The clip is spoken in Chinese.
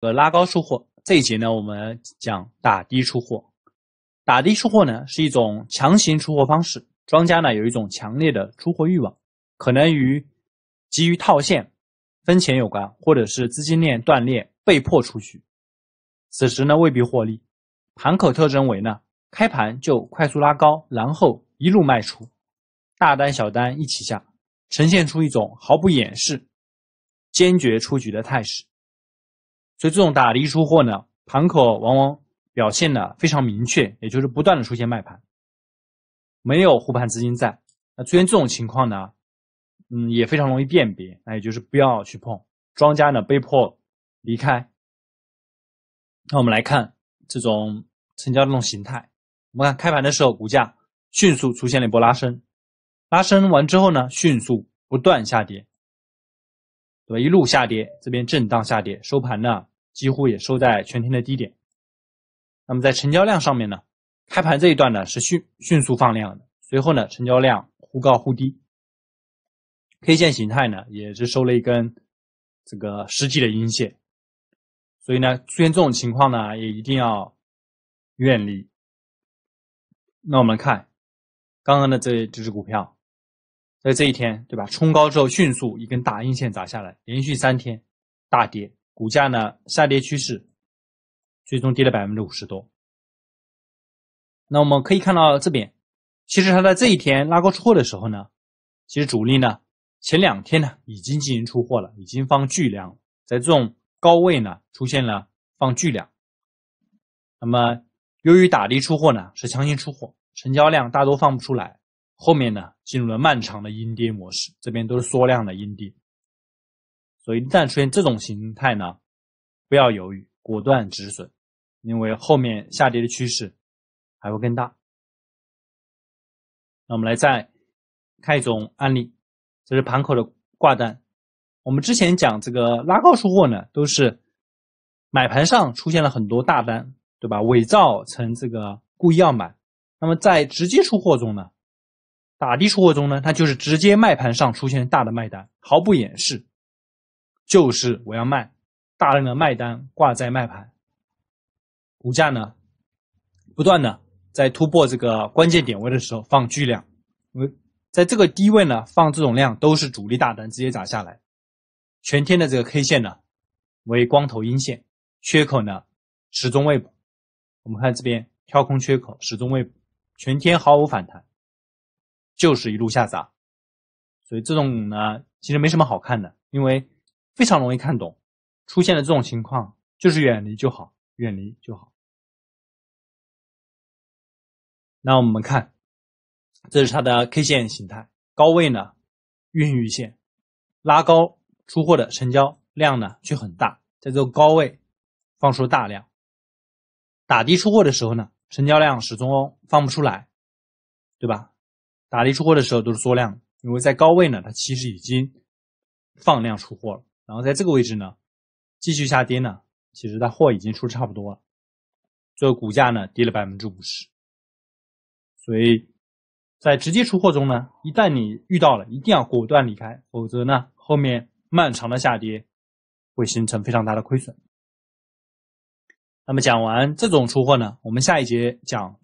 和拉高出货这一节呢，我们讲打低出货。打低出货呢是一种强行出货方式，庄家呢有一种强烈的出货欲望，可能与急于套现、分钱有关，或者是资金链断裂被迫出局。此时呢未必获利。盘口特征为呢，开盘就快速拉高，然后一路卖出，大单小单一起下，呈现出一种毫不掩饰、坚决出局的态势。所以这种打一出货呢，盘口往往表现呢非常明确，也就是不断的出现卖盘，没有护盘资金在。那出现这种情况呢，嗯，也非常容易辨别，那也就是不要去碰，庄家呢被迫离开。那我们来看这种成交这种形态，我们看开盘的时候股价迅速出现了一波拉升，拉升完之后呢，迅速不断下跌，对一路下跌，这边震荡下跌，收盘呢。几乎也收在全天的低点。那么在成交量上面呢，开盘这一段呢是迅迅速放量的，随后呢成交量忽高忽低，K 线形态呢也是收了一根这个实体的阴线。所以呢出现这种情况呢也一定要远离。那我们看刚刚的这这只股票，在这一天对吧，冲高之后迅速一根大阴线砸下来，连续三天大跌。股价呢下跌趋势，最终跌了百分之五十多。那我们可以看到这边，其实它在这一天拉高出货的时候呢，其实主力呢前两天呢已经进行出货了，已经放巨量，在这种高位呢出现了放巨量。那么由于打的出货呢是强行出货，成交量大多放不出来，后面呢进入了漫长的阴跌模式，这边都是缩量的阴跌。所以一旦出现这种形态呢，不要犹豫，果断止损，因为后面下跌的趋势还会更大。那我们来再看一种案例，这是盘口的挂单。我们之前讲这个拉高出货呢，都是买盘上出现了很多大单，对吧？伪造成这个故意要买。那么在直接出货中呢，打低出货中呢，它就是直接卖盘上出现大的卖单，毫不掩饰。就是我要卖，大量的卖单挂在卖盘，股价呢不断的在突破这个关键点位的时候放巨量，因为在这个低位呢放这种量都是主力大单直接砸下来，全天的这个 K 线呢为光头阴线，缺口呢始终未补，我们看这边跳空缺口始终未补，全天毫无反弹，就是一路下砸，所以这种呢其实没什么好看的，因为。非常容易看懂，出现的这种情况就是远离就好，远离就好。那我们看，这是它的 K 线形态，高位呢孕育线拉高出货的成交量呢却很大，在这个高位放出大量，打低出货的时候呢，成交量始终放不出来，对吧？打低出货的时候都是缩量，因为在高位呢，它其实已经放量出货了。然后在这个位置呢，继续下跌呢，其实它货已经出差不多了，最后股价呢跌了百分之五十，所以在直接出货中呢，一旦你遇到了，一定要果断离开，否则呢后面漫长的下跌会形成非常大的亏损。那么讲完这种出货呢，我们下一节讲。